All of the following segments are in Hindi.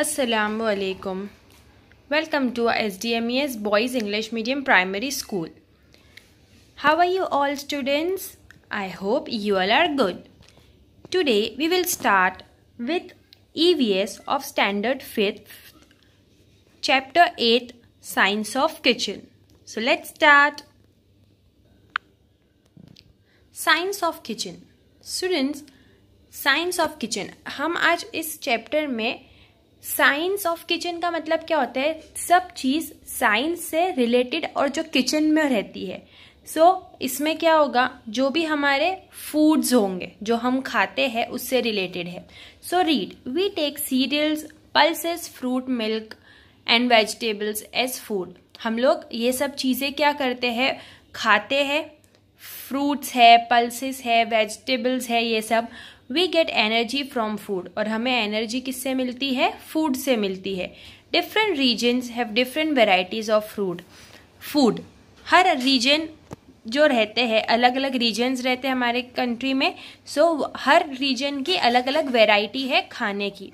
Assalamu alaikum. Welcome to SDMES Boys English Medium Primary School. How are you all students? I hope you all are good. Today we will start with EVS of Standard 5th, Chapter 8 Science of Kitchen. So let's start. Science of Kitchen. Students, science of Kitchen. हम आज is chapter में साइंस ऑफ किचन का मतलब क्या होता है सब चीज़ साइंस से रिलेटेड और जो किचन में रहती है सो so, इसमें क्या होगा जो भी हमारे फूड्स होंगे जो हम खाते हैं उससे रिलेटेड है so read we take cereals pulses fruit milk and vegetables as food हम लोग ये सब चीज़ें क्या करते हैं खाते हैं फ्रूट्स है पल्सेस है वेजिटेबल्स है ये सब we get energy from food और हमें एनर्जी किससे मिलती है फूड से मिलती है different regions have different varieties of fruit food हर रीजन जो रहते हैं अलग अलग रीजन्स रहते हैं हमारे कंट्री में सो so, हर रीजन की अलग अलग वेराइटी है खाने की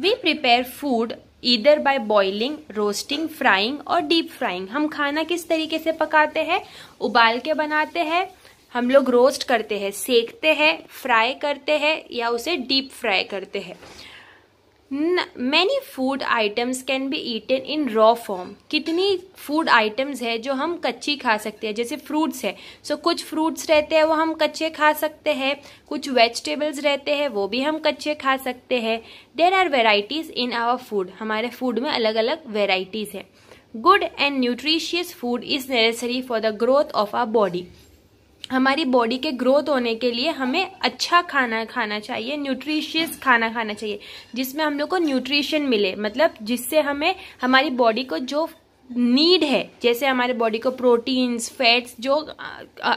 we prepare food either by boiling roasting frying और डीप फ्राइंग हम खाना किस तरीके से पकाते हैं उबाल के बनाते हैं हम लोग रोस्ट करते हैं सेकते हैं फ्राई करते हैं या उसे डीप फ्राई करते हैं many food items can be eaten in raw form कितनी फूड आइटम्स है जो हम कच्ची खा सकते हैं जैसे फ्रूट्स है सो so, कुछ फ्रूट्स रहते हैं वो हम कच्चे खा सकते हैं कुछ वेजिटेबल्स रहते हैं वो भी हम कच्चे खा सकते हैं there are varieties in our food हमारे फूड में अलग अलग वेराइटीज़ है good and nutritious food is necessary for the growth of our body हमारी बॉडी के ग्रोथ होने के लिए हमें अच्छा खाना खाना चाहिए न्यूट्रिशियस खाना खाना चाहिए जिसमें हम लोग को न्यूट्रिशन मिले मतलब जिससे हमें हमारी बॉडी को जो नीड है जैसे हमारे बॉडी को प्रोटीन्स फैट्स जो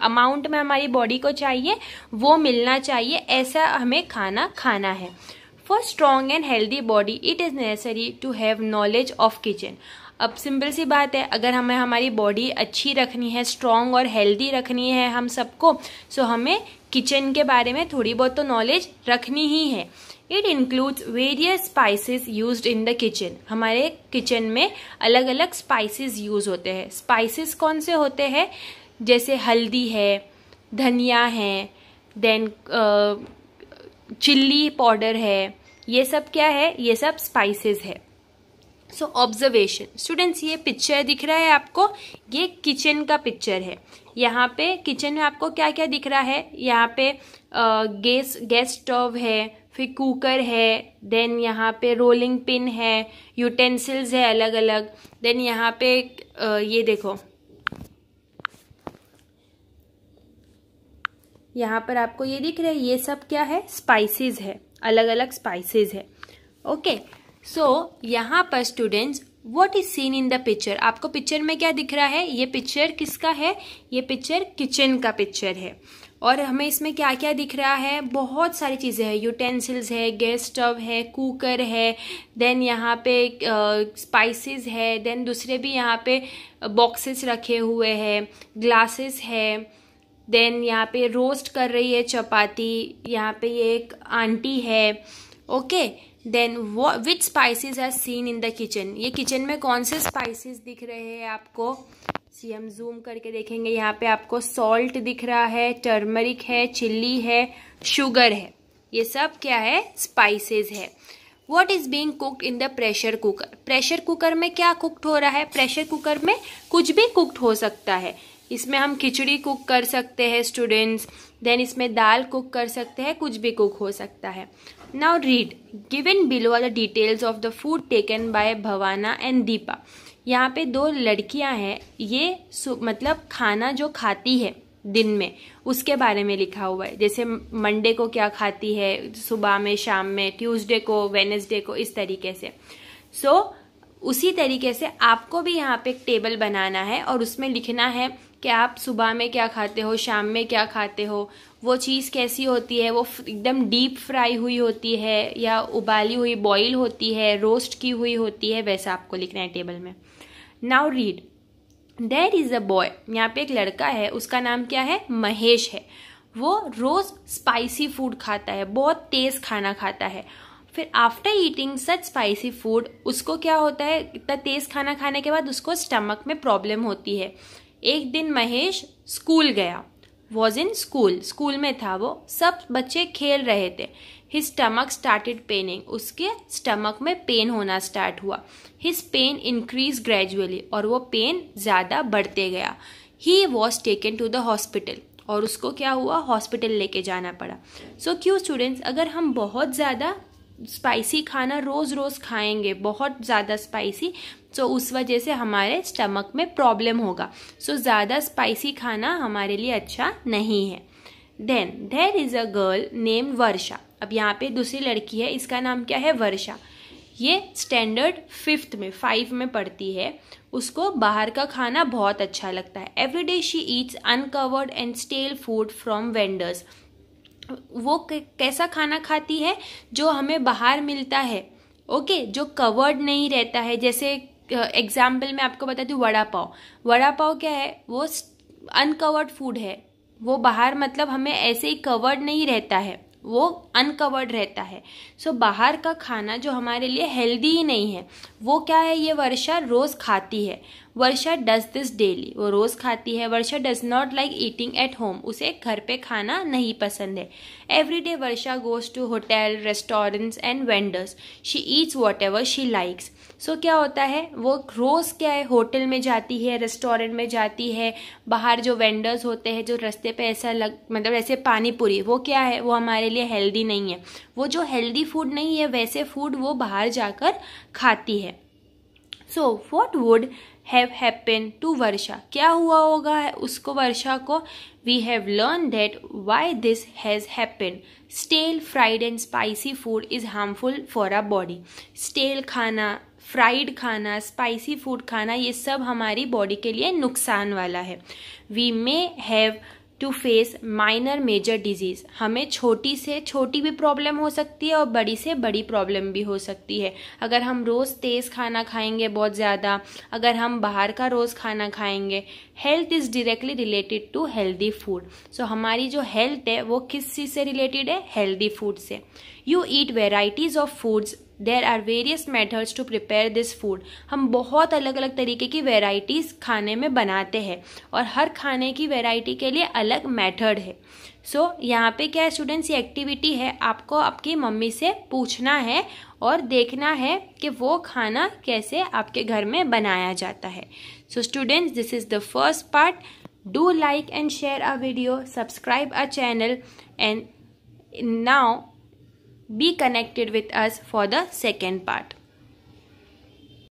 अमाउंट में हमारी बॉडी को चाहिए वो मिलना चाहिए ऐसा हमें खाना खाना है for strong and healthy body it is necessary to have knowledge of kitchen अब सिंपल सी बात है अगर हमें हमारी बॉडी अच्छी रखनी है स्ट्रॉन्ग और हेल्दी रखनी है हम सबको सो हमें किचन के बारे में थोड़ी बहुत तो नॉलेज रखनी ही है it includes various spices use in the kitchen हमारे किचन में अलग अलग स्पाइसेस यूज़ होते हैं स्पाइसेस कौन से होते हैं जैसे हल्दी है धनिया है देन चिल्ली पाउडर है ये सब क्या है ये सब स्पाइसेस है सो ऑब्जर्वेशन स्टूडेंट्स ये पिक्चर दिख रहा है आपको ये किचन का पिक्चर है यहाँ पे किचन में आपको क्या क्या दिख रहा है यहाँ पे गैस गैस स्टोव है फिर कुकर है देन यहाँ पे रोलिंग पिन है यूटेंसिल्स है अलग अलग देन यहाँ पे ये देखो यहाँ पर आपको ये दिख रहा है ये सब क्या है स्पाइसेस है अलग अलग स्पाइसेस है ओके सो यहाँ पर students what is seen in the picture आपको पिक्चर में क्या दिख रहा है ये पिक्चर किसका है ये पिक्चर किचन का पिक्चर है और हमें इसमें क्या क्या दिख रहा है बहुत सारी चीज़ें हैं यूटेंसिल्स है गैस स्टव है कुकर है देन यहाँ पे स्पाइसेस है देन दूसरे भी यहाँ पे बॉक्सेस रखे हुए हैं ग्लासेस है देन यहाँ पे रोस्ट कर रही है चपाती यहाँ पे ये एक आंटी है ओके देन वो which spices are seen in the kitchen ये किचन में कौन से स्पाइसिस दिख रहे हैं आपको सी हम जूम करके देखेंगे यहाँ पे आपको सॉल्ट दिख रहा है टर्मरिक है चिल्ली है शुगर है ये सब क्या है स्पाइसेस है what is being cooked in the pressure cooker pressure cooker में क्या कुकड हो रहा है प्रेशर कुकर में कुछ भी कुकड हो सकता है इसमें हम खिचड़ी कुक कर सकते हैं स्टूडेंट्स देन इसमें दाल कुक कर सकते हैं कुछ भी कुक हो सकता है now read given below are the details of the food taken by Bhavana and Deepa यहाँ पे दो लड़कियाँ हैं ये मतलब खाना जो खाती है दिन में उसके बारे में लिखा हुआ है जैसे मंडे को क्या खाती है सुबह में शाम में ट्यूसडे को वेनसडे को इस तरीके से सो so, उसी तरीके से आपको भी यहाँ पे एक टेबल बनाना है और उसमें लिखना है कि आप सुबह में क्या खाते हो शाम में क्या खाते हो वो चीज़ कैसी होती है वो एकदम डीप फ्राई हुई होती है या उबाली हुई बॉईल होती है रोस्ट की हुई होती है वैसा आपको लिखना है टेबल में now read there is a boy यहाँ पे एक लड़का है उसका नाम क्या है महेश है वो रोज़ स्पाइसी फूड खाता है बहुत तेज़ खाना खाता है फिर after eating such spicy food उसको क्या होता है इतना तेज़ खाना खाने के बाद उसको स्टमक में प्रॉब्लम होती है एक दिन महेश स्कूल गया वॉज इन स्कूल स्कूल में था वो सब बच्चे खेल रहे थे हिज स्टमक स्टार्टेड पेनिंग उसके स्टमक में पेन होना स्टार्ट हुआ हिज पेन इंक्रीज ग्रेजुअली और वो पेन ज़्यादा बढ़ते गया he was taken to the hospital और उसको क्या हुआ हॉस्पिटल लेके जाना पड़ा सो क्यों स्टूडेंट्स अगर हम बहुत ज़्यादा स्पाइसी खाना रोज़ रोज़ खाएंगे बहुत ज़्यादा स्पाइसी सो तो उस वजह से हमारे स्टमक में प्रॉब्लम होगा सो so, ज़्यादा स्पाइसी खाना हमारे लिए अच्छा नहीं है then there is a girl name Varsha अब यहाँ पे दूसरी लड़की है इसका नाम क्या है वर्षा ये स्टैंडर्ड फिफ्थ में फाइव में पढ़ती है उसको बाहर का खाना बहुत अच्छा लगता है every day she eats uncovered and stale food from vendors वो कैसा खाना खाती है जो हमें बाहर मिलता है ओके जो कवर्ड नहीं रहता है जैसे एग्जाम्पल मैं आपको बताती हूँ वड़ा पाव वड़ा पाव क्या है वो अनकवर्ड फूड है वो बाहर मतलब हमें ऐसे ही कवर्ड नहीं रहता है वो अनकवर्ड रहता है सो so, बाहर का खाना जो हमारे लिए हेल्दी ही नहीं है वो क्या है ये वर्षा रोज़ खाती है वर्षा डज दिस डेली वो रोज़ खाती है Varsha does not like eating at home उसे घर पे खाना नहीं पसंद है every day Varsha goes to hotel restaurants and vendors she eats whatever she likes so क्या होता है वो रोज़ क्या है होटल में जाती है रेस्टोरेंट में जाती है बाहर जो वेंडर्स होते हैं जो रस्ते पे ऐसा लग मतलब ऐसे पानी पूरी वो क्या है वो हमारे लिए हेल्दी नहीं है वो जो हेल्दी फूड नहीं है वैसे फूड वो बाहर जाकर खाती है so what would have happen to Varsha क्या हुआ होगा है उसको वर्षा को we have learn that why this has happen stale fried and spicy food is harmful for our body stale खाना फ्राइड खाना स्पाइसी फूड खाना ये सब हमारी बॉडी के लिए नुकसान वाला है we may have to face minor major disease हमें छोटी से छोटी भी प्रॉब्लम हो सकती है और बड़ी से बड़ी प्रॉब्लम भी हो सकती है अगर हम रोज़ तेज़ खाना खाएंगे बहुत ज़्यादा अगर हम बाहर का रोज़ खाना खाएंगे health is directly related to healthy food so हमारी जो हेल्थ है वो किस चीज़ से रिलेटेड है हेल्दी फूड से you eat varieties of foods there are various methods to prepare this food हम बहुत अलग अलग तरीके की वेराइटीज़ खाने में बनाते हैं और हर खाने की वेराइटी के लिए अलग मेथड है सो so, यहाँ पे क्या स्टूडेंट्स ये एक्टिविटी है आपको आपकी मम्मी से पूछना है और देखना है कि वो खाना कैसे आपके घर में बनाया जाता है so students this is the first part do like and share a video subscribe a channel and now be connected with us for the second part.